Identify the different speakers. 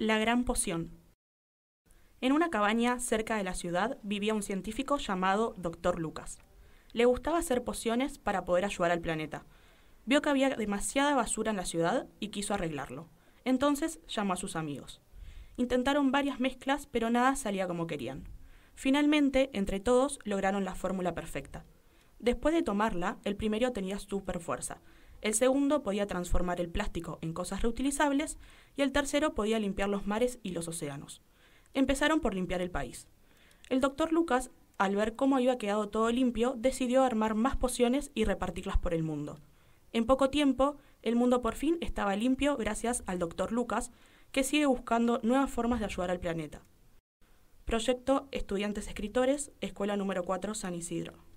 Speaker 1: La Gran Poción. En una cabaña cerca de la ciudad vivía un científico llamado Dr. Lucas. Le gustaba hacer pociones para poder ayudar al planeta. Vio que había demasiada basura en la ciudad y quiso arreglarlo. Entonces llamó a sus amigos. Intentaron varias mezclas, pero nada salía como querían. Finalmente, entre todos, lograron la fórmula perfecta. Después de tomarla, el primero tenía super fuerza, el segundo podía transformar el plástico en cosas reutilizables y el tercero podía limpiar los mares y los océanos. Empezaron por limpiar el país. El doctor Lucas, al ver cómo había quedado todo limpio, decidió armar más pociones y repartirlas por el mundo. En poco tiempo, el mundo por fin estaba limpio gracias al doctor Lucas, que sigue buscando nuevas formas de ayudar al planeta. Proyecto Estudiantes Escritores, Escuela número 4, San Isidro.